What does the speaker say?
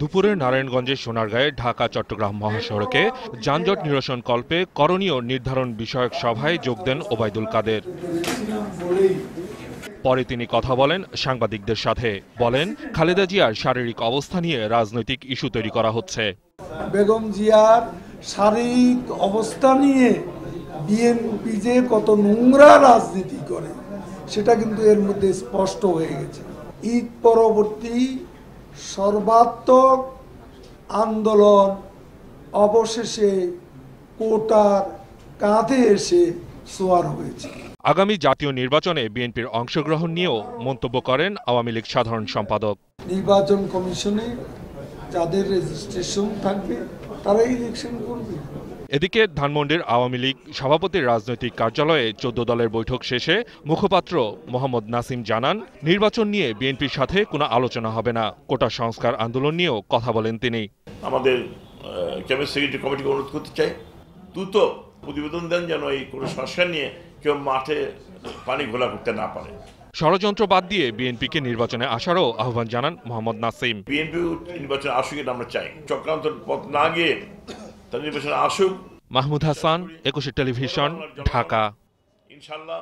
দুপুরে নারায়ণগঞ্জের সোনারগাঁয়ে ঢাকা চট্টগ্রাম মহাসড়কে যানজট নিরসন কল্পে করণীয় নির্ধারণ বিষয়ক সভায় যোগ দেন ওবায়দুল কাদের পরে তিনি কথা বলেন সাংবাদিকদের সাথে বলেন খালেদা জিয়ার শারীরিক অবস্থা নিয়ে রাজনৈতিক ইস্যু তৈরি করা হচ্ছে বেগম জিয়ার শারীরিক অবস্থা নিয়ে বিএনপি যে কত নোংরা রাজনীতি করে সেটা কিন্তু এর মধ্যে স্পষ্ট হয়ে গেছে ঈদ পরবর্তী সর্বাত্মক আন্দোলন অবশেষে কোটার কাঁধে এসে সোয়ার হয়েছে আগামী জাতীয় নির্বাচনে বিএনপির অংশগ্রহণ নিয়েও মন্তব্য করেন আওয়ামী লীগ সাধারণ সম্পাদক নির্বাচন কমিশনে যাদের রেজিস্ট্রেশন থাকবে তারা ইলেকশন করবে এদিকে ধানমন্ডির আওয়ামী লীগ সভাপতির রাজনৈতিক কার্যালয়ে চোদ্দ দলের বৈঠক শেষে মুখপাত্র মোহাম্মদ নাসিম জানান নির্বাচন নিয়ে বিএনপির সাথে কোনো আলোচনা হবে না কোটা সংস্কার আন্দোলন নিয়েও কথা বলেন তিনি আমাদের সেক্রেটারি কমিটিকে অনুরোধ করতে চাই দ্রুত প্রতিবেদন দেন যেন এই কোনো সংস্কার নিয়ে কেউ মাঠে পানি ঘোলা করতে না পারে ষড়যন্ত্র বাদ দিয়ে বিএনপিকে নির্বাচনে আসারও আহ্বান জানান মোহাম্মদ নাসিম বিএনপি নির্বাচনে আসুক আমরা চাই চক্রান্ত পথ না গিয়ে তা নির্বাচনে আসুক মাহমুদ হাসান একুশে টেলিভিশন ঢাকা ইনশাল্লাহ